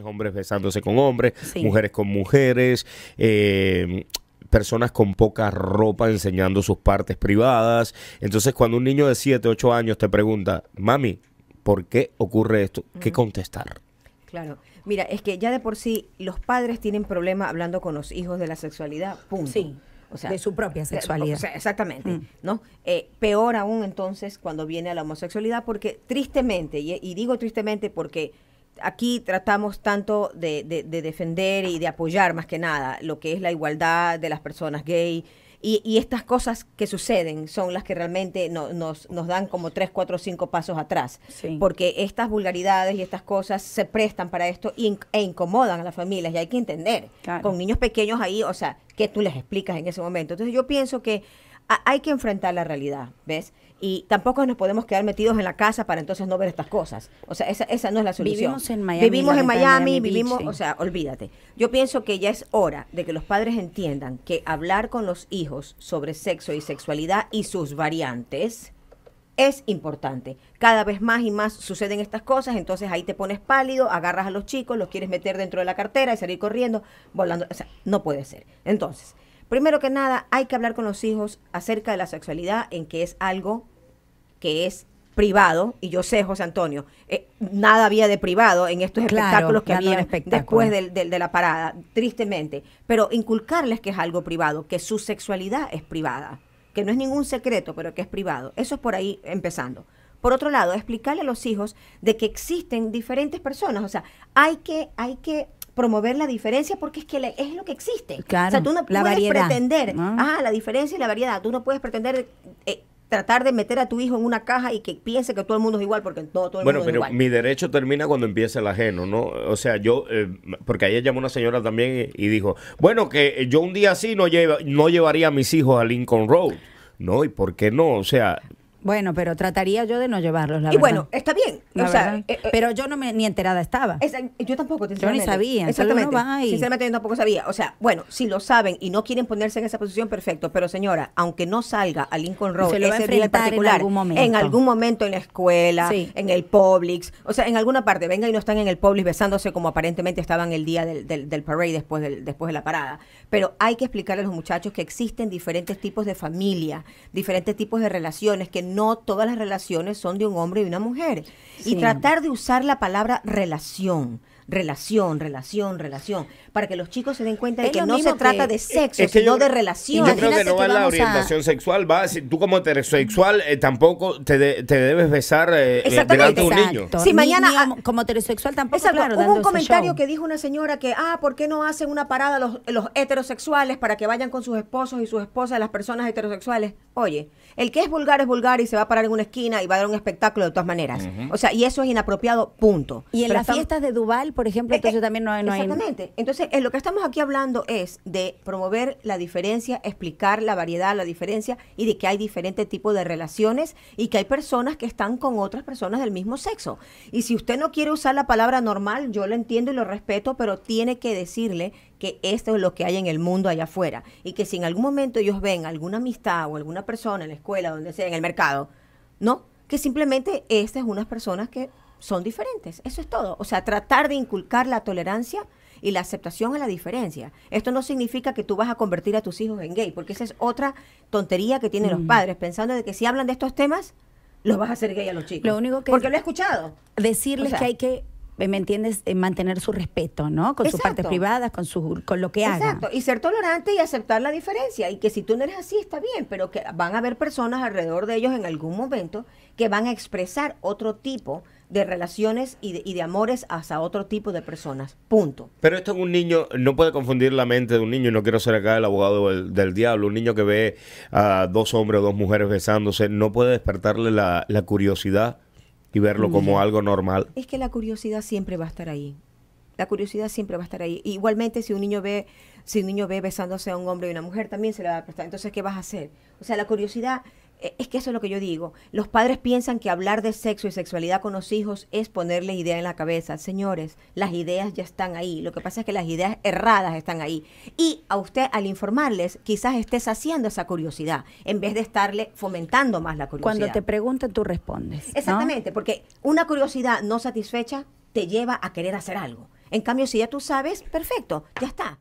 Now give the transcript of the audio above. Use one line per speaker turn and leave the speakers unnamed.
hombres besándose con hombres, mujeres con mujeres, eh, personas con poca ropa enseñando sus partes privadas. Entonces, cuando un niño de 7, 8 años te pregunta, mami, ¿por qué ocurre esto? ¿Qué contestar?
Claro. Mira, es que ya de por sí los padres tienen problemas hablando con los hijos de la sexualidad. Punto. Sí. O sea, de su propia eh, sexualidad. exactamente, mm. ¿no? Eh, peor aún entonces cuando viene a la homosexualidad, porque tristemente, y digo tristemente porque aquí tratamos tanto de, defender y de apoyar más que nada lo que es la igualdad de las personas gay. Y, estas cosas que suceden son las que realmente nos, dan como tres, cuatro, cinco pasos atrás. Porque estas vulgaridades y estas cosas se prestan para esto e incomodan a las familias. Y hay que entender, con niños pequeños ahí, o sea, ¿qué tú les explicas en ese momento? Entonces yo pienso que hay que enfrentar la realidad, ¿ves? Y tampoco nos podemos quedar metidos en la casa para entonces no ver estas cosas. O sea, esa, esa no es la solución. Vivimos en Miami. Vivimos en Miami, vivimos, o sea, olvídate. Yo pienso que ya es hora de que los padres entiendan que hablar con los hijos sobre sexo y sexualidad y sus variantes es importante. Cada vez más y más suceden estas cosas, entonces ahí te pones pálido, agarras a los chicos, los quieres meter dentro de la cartera y salir corriendo, volando. O sea, no puede ser. Entonces, Primero que nada, hay que hablar con los hijos acerca de la sexualidad, en que es algo que es privado, y yo sé, José Antonio, eh, nada había de privado en estos espectáculos que había después de, de, la parada, tristemente, pero inculcarles que es algo privado, que su sexualidad es privada, que no es ningún secreto, pero que es privado. Eso es por ahí empezando. Por otro lado, explicarle a los hijos de que existen diferentes personas, o sea, hay que, hay que promover la diferencia porque es que es lo que existe. Claro, o sea, tú no puedes pretender, ah, la diferencia y la variedad, tú no puedes pretender eh, tratar de meter a tu hijo en una caja y que piense que todo el mundo es igual, porque todo, el mundo es igual. Bueno, pero
mi derecho termina cuando empieza el ajeno, ¿no? O sea, yo, eh, porque ayer llamó una señora también y dijo, bueno, que eh, yo un día así no, lleva, no llevaría a mis hijos a Lincoln Road. No, ¿y por qué no? O sea,
bueno, pero trataría yo de no llevarlos, la y bueno, está bien. o sea, eh, eh, pero yo no me, ni enterada estaba. yo tampoco, Yo ni sabía. Exactamente. Sinceramente, yo tampoco sabía. O sea, bueno, si lo saben y no quieren ponerse en esa posición, perfecto. Pero señora, aunque no salga a Lincoln Road Se día en algún momento. en algún momento en la escuela, en el Publix, o sea, en alguna parte, venga y no están en el Publix besándose como aparentemente estaban el día del, del, del parade después, del- después de la parada. Pero hay que explicarle a los muchachos que existen diferentes tipos de familia, diferentes tipos de relaciones, que no todas las relaciones son de un hombre y una mujer. Y tratar de usar la palabra relación relación, relación, relación, para que los chicos se den cuenta de que no se trata de sexo, sino de relación. Yo creo que no va la orientación
sexual, va, tú como heterosexual eh, tampoco te, debes besar eh, eh, de un niño. Si mañana
ah, como heterosexual tampoco, claro, hubo un comentario que dijo una señora que, ah, ¿por qué no hacen una parada los, los heterosexuales para que vayan con sus esposos y sus esposas, las personas heterosexuales? Oye, el que es vulgar es vulgar y se va a parar en una esquina y va a dar un espectáculo de todas maneras. O sea, y eso es inapropiado, punto. Y en las fiestas de Duval, por ejemplo, eh, entonces eh, también no, hay, exactamente. Entonces, eh, lo que estamos aquí hablando es de promover la diferencia, explicar la variedad, la diferencia y de que hay diferentes tipos de relaciones y que hay personas que están con otras personas del mismo sexo. Y si usted no quiere usar la palabra normal, yo lo entiendo y lo respeto, pero tiene que decirle que esto es lo que hay en el mundo allá afuera y que si en algún momento ellos ven alguna amistad o alguna persona en la escuela, donde sea, en el mercado, ¿no? Que simplemente estas unas personas que son diferentes. Eso es todo. O sea, tratar de inculcar la tolerancia y la aceptación a la diferencia. Esto no significa que tú vas a convertir a tus hijos en gay, porque esa es otra tontería que tienen los mm. padres, pensando de que si hablan de estos temas, los vas a hacer gay a los chicos. Lo único que porque lo he escuchado. Decirles que hay que eh, ¿me entiendes? Eh, mantener su respeto, ¿no? Con sus partes privadas, con, su, con lo que haga. Exacto, y ser tolerante y aceptar la diferencia. Y que si tú no eres así, está bien, pero que van a haber personas alrededor de ellos en algún momento que van a expresar otro tipo de relaciones y de, amores hasta otro tipo de personas. Punto.
Pero esto es un niño, no puede confundir la mente de un niño, y no quiero ser acá el abogado del, diablo, un niño que ve a dos hombres o dos mujeres besándose, no puede despertarle la, la curiosidad y verlo como algo normal.
Es que la curiosidad siempre va a estar ahí. La curiosidad siempre va a estar ahí. Igualmente, si un niño ve, si un niño ve besándose a un hombre y una mujer, también se le va a prestar. Entonces, ¿qué vas a hacer? O sea, la curiosidad eh, es que eso es lo que yo digo. Los padres piensan que hablar de sexo y sexualidad con los hijos es ponerle idea en la cabeza. Señores, las ideas ya están ahí. Lo que pasa es que las ideas erradas están ahí. Y a usted, al informarles, quizás estés haciendo esa curiosidad en vez de estarle fomentando más la curiosidad. Cuando te preguntan, tú
respondes.
Exactamente, porque una curiosidad no satisfecha te lleva a querer hacer algo. En cambio, si ya tú sabes, perfecto, ya está.